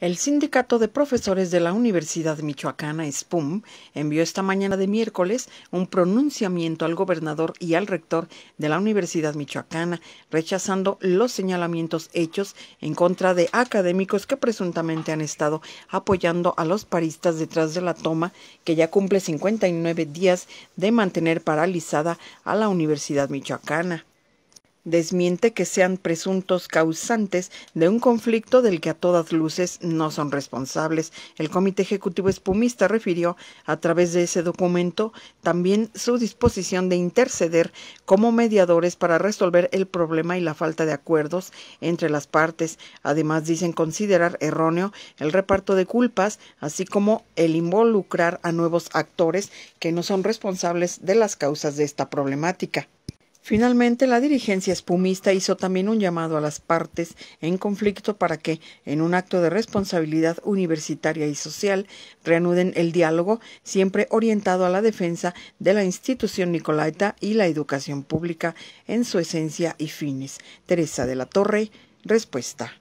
El Sindicato de Profesores de la Universidad Michoacana, SPUM, envió esta mañana de miércoles un pronunciamiento al gobernador y al rector de la Universidad Michoacana, rechazando los señalamientos hechos en contra de académicos que presuntamente han estado apoyando a los paristas detrás de la toma, que ya cumple 59 días de mantener paralizada a la Universidad Michoacana desmiente que sean presuntos causantes de un conflicto del que a todas luces no son responsables. El Comité Ejecutivo Espumista refirió a través de ese documento también su disposición de interceder como mediadores para resolver el problema y la falta de acuerdos entre las partes. Además, dicen considerar erróneo el reparto de culpas, así como el involucrar a nuevos actores que no son responsables de las causas de esta problemática. Finalmente, la dirigencia espumista hizo también un llamado a las partes en conflicto para que, en un acto de responsabilidad universitaria y social, reanuden el diálogo siempre orientado a la defensa de la institución nicolaita y la educación pública en su esencia y fines. Teresa de la Torre, respuesta.